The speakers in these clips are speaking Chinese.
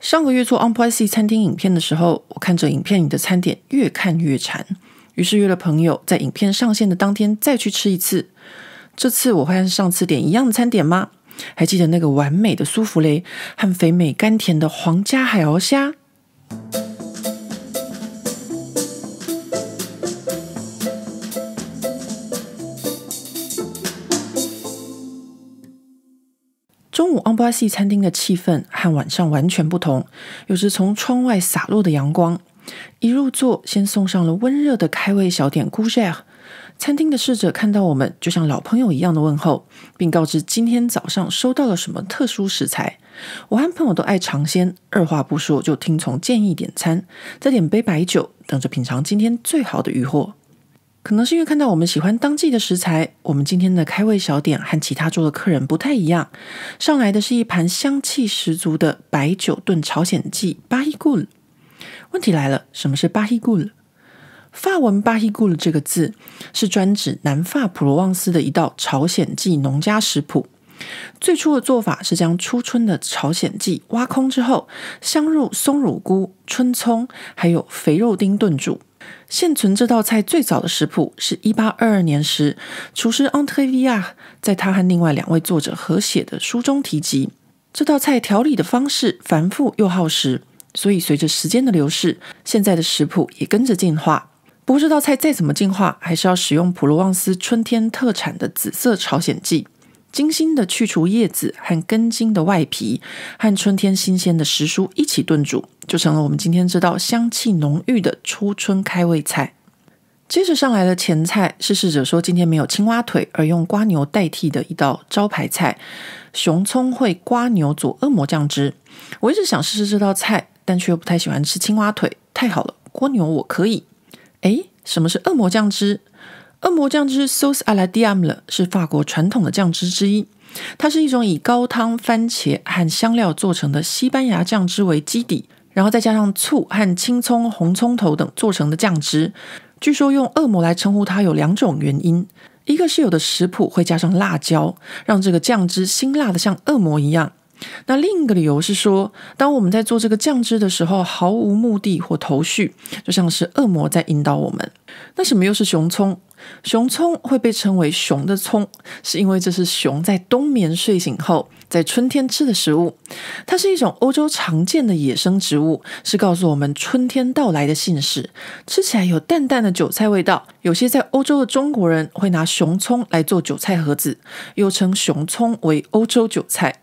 上个月做 On p l a c y 餐厅影片的时候，我看着影片里的餐点越看越馋，于是约了朋友在影片上线的当天再去吃一次。这次我会和上次点一样餐点吗？还记得那个完美的苏芙雷和肥美甘甜的皇家海螯虾。巴西餐厅的气氛和晚上完全不同，有着从窗外洒落的阳光。一入座，先送上了温热的开胃小点 g o u j 餐厅的侍者看到我们，就像老朋友一样的问候，并告知今天早上收到了什么特殊食材。我和朋友都爱尝鲜，二话不说就听从建议点餐，再点杯白酒，等着品尝今天最好的鱼货。可能是因为看到我们喜欢当季的食材，我们今天的开胃小点和其他桌的客人不太一样，上来的是一盘香气十足的白酒炖朝鲜蓟巴希古尔。问题来了，什么是巴希古尔？法文巴希古尔这个字是专指南法普罗旺斯的一道朝鲜蓟农家食谱。最初的做法是将初春的朝鲜蓟挖空之后，香入松乳菇、春葱，还有肥肉丁炖煮。现存这道菜最早的食谱是一八二二年时，厨师 Antevia 在他和另外两位作者合写的书中提及，这道菜调理的方式繁复又耗时，所以随着时间的流逝，现在的食谱也跟着进化。不过这道菜再怎么进化，还是要使用普罗旺斯春天特产的紫色朝鲜蓟。精心的去除叶子和根茎的外皮，和春天新鲜的时蔬一起炖煮，就成了我们今天这道香气浓郁的初春开胃菜。接着上来的前菜是侍者说今天没有青蛙腿，而用瓜牛代替的一道招牌菜——熊葱烩瓜牛佐恶魔酱汁。我一直想试试这道菜，但却又不太喜欢吃青蛙腿。太好了，蜗牛我可以。哎，什么是恶魔酱汁？恶魔酱汁 （Sauce Aladiamle） 是法国传统的酱汁之一，它是一种以高汤、番茄和香料做成的西班牙酱汁为基底，然后再加上醋和青葱、红葱头等做成的酱汁。据说用“恶魔”来称呼它有两种原因：一个是有的食谱会加上辣椒，让这个酱汁辛辣的像恶魔一样。那另一个理由是说，当我们在做这个酱汁的时候，毫无目的或头绪，就像是恶魔在引导我们。那什么又是熊葱？熊葱会被称为“熊的葱”，是因为这是熊在冬眠睡醒后，在春天吃的食物。它是一种欧洲常见的野生植物，是告诉我们春天到来的信使。吃起来有淡淡的韭菜味道。有些在欧洲的中国人会拿熊葱来做韭菜盒子，又称熊葱为欧洲韭菜。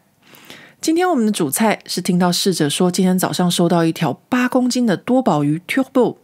今天我们的主菜是听到侍者说，今天早上收到一条八公斤的多宝鱼 t u r b o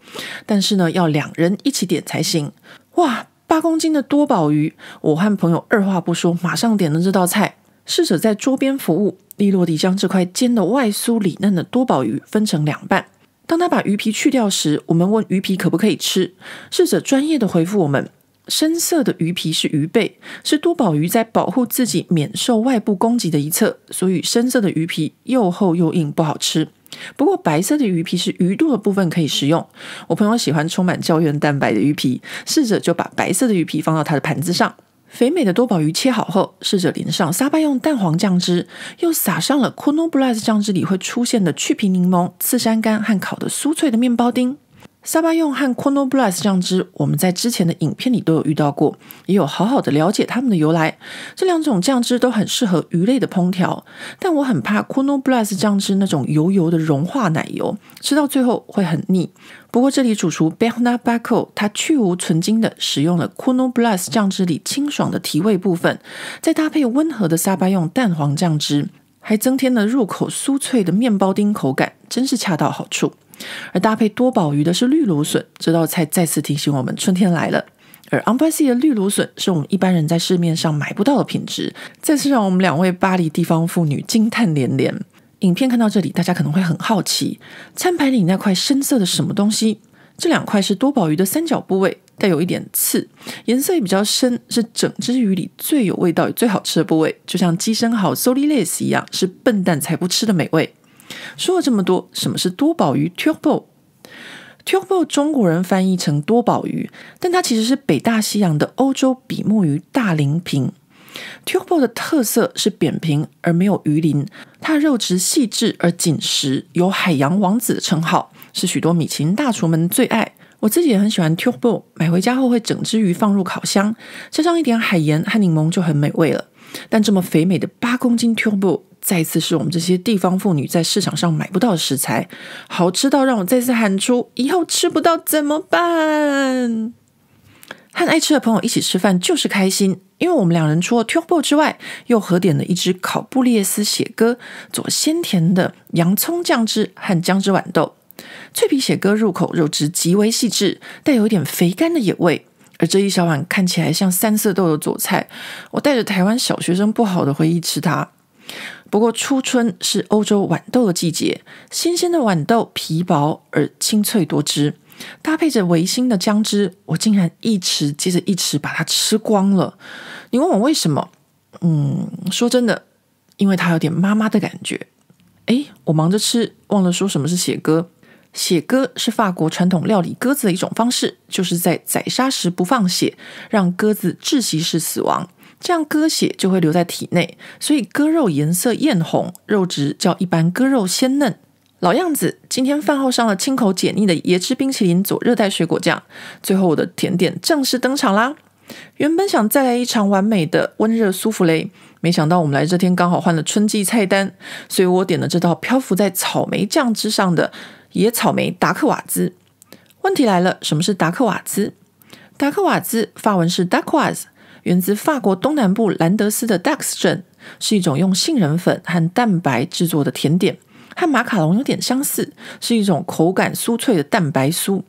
但是呢，要两人一起点才行。哇，八公斤的多宝鱼！我和朋友二话不说，马上点了这道菜。侍者在桌边服务，利落地将这块煎的外酥里嫩的多宝鱼分成两半。当他把鱼皮去掉时，我们问鱼皮可不可以吃，侍者专业的回复我们。深色的鱼皮是鱼背，是多宝鱼在保护自己免受外部攻击的一侧，所以深色的鱼皮又厚又硬，不好吃。不过白色的鱼皮是鱼肚的部分，可以食用。我朋友喜欢充满胶原蛋白的鱼皮，试着就把白色的鱼皮放到他的盘子上。肥美的多宝鱼切好后，试着淋上沙巴用蛋黄酱汁，又撒上了 Kuno Blas 酱汁里会出现的去皮柠檬、刺山柑和烤的酥脆的面包丁。沙巴用和 k o n o b l a s t 酱汁，我们在之前的影片里都有遇到过，也有好好的了解它们的由来。这两种酱汁都很适合鱼类的烹调，但我很怕 k o n o b l a s t 酱汁那种油油的融化奶油，吃到最后会很腻。不过这里主厨 b e r n a b a c o 他去无存精的使用了 k o n o b l a s t 酱汁里清爽的提味部分，再搭配温和的沙巴用蛋黄酱汁，还增添了入口酥脆的面包丁口感，真是恰到好处。而搭配多宝鱼的是绿芦笋，这道菜再次提醒我们春天来了。而昂佩西的绿芦笋是我们一般人在市面上买不到的品质，再次让我们两位巴黎地方妇女惊叹连连。影片看到这里，大家可能会很好奇，餐盘里那块深色的什么东西？这两块是多宝鱼的三角部位，带有一点刺，颜色也比较深，是整只鱼里最有味道、最好吃的部位，就像鸡生蚝 s o l i l e s 一样，是笨蛋才不吃的美味。说了这么多，什么是多宝鱼 t u b o l e t u b o l e 中国人翻译成多宝鱼，但它其实是北大西洋的欧洲比目鱼大鳞平。t u b o l e 的特色是扁平而没有鱼鳞，它的肉质细致而紧实，有“海洋王子”的称号，是许多米其林大厨们最爱。我自己也很喜欢 t u b o l e 买回家后会整只鱼放入烤箱，加上一点海盐和柠檬就很美味了。但这么肥美的八公斤 t u b o l e 再次是我们这些地方妇女在市场上买不到的食材，好吃到让我再次喊出“以后吃不到怎么办”！和爱吃的朋友一起吃饭就是开心，因为我们两人除了 Tubo 之外，又合点了一只烤布列斯血鸽、左鲜甜的洋葱酱汁和姜汁豌豆。脆皮血鸽入口肉质极为细致，带有一点肥甘的野味。而这一小碗看起来像三色豆的左菜，我带着台湾小学生不好的回忆吃它。不过初春是欧洲豌豆的季节，新鲜的豌豆皮薄而清脆多汁，搭配着维新的姜汁，我竟然一匙接着一匙把它吃光了。你问我为什么？嗯，说真的，因为它有点妈妈的感觉。哎，我忙着吃，忘了说什么是写歌。写歌是法国传统料理鸽子的一种方式，就是在宰杀时不放血，让鸽子窒息式死亡。这样割血就会留在体内，所以割肉颜色艳红，肉质较一般，割肉鲜嫩。老样子，今天饭后上了清口解腻的椰汁冰淇淋佐热带水果酱，最后我的甜点正式登场啦！原本想再来一场完美的温热苏弗雷，没想到我们来这天刚好换了春季菜单，所以我点了这道漂浮在草莓酱汁上的野草莓达克瓦兹。问题来了，什么是达克瓦兹？达克瓦兹法文是 d a k w i s 源自法国东南部兰德斯的 Dux 镇，是一种用杏仁粉和蛋白制作的甜点，和马卡龙有点相似，是一种口感酥脆的蛋白酥。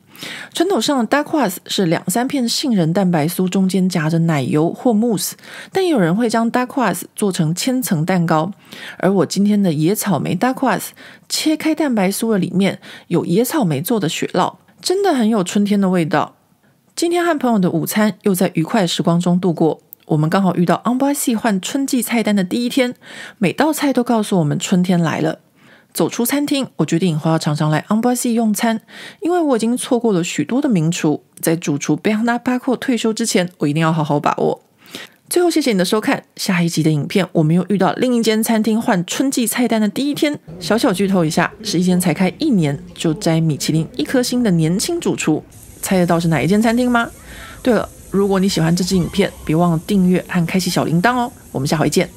传统上的 Dux 是两三片杏仁蛋白酥中间夹着奶油或慕斯，但有人会将 Dux 做成千层蛋糕。而我今天的野草莓 Dux，切开蛋白酥的里面有野草莓做的雪酪，真的很有春天的味道。今天和朋友的午餐又在愉快时光中度过。我们刚好遇到 o m b a s s y 换春季菜单的第一天，每道菜都告诉我们春天来了。走出餐厅，我决定要常常来 o m b a s s y 用餐，因为我已经错过了许多的名厨。在主厨贝 p a 巴克退休之前，我一定要好好把握。最后，谢谢你的收看。下一集的影片，我们又遇到另一间餐厅换春季菜单的第一天。小小剧透一下，是一间才开一年就摘米其林一颗星的年轻主厨。猜得到是哪一间餐厅吗？对了，如果你喜欢这支影片，别忘了订阅和开启小铃铛哦。我们下回见。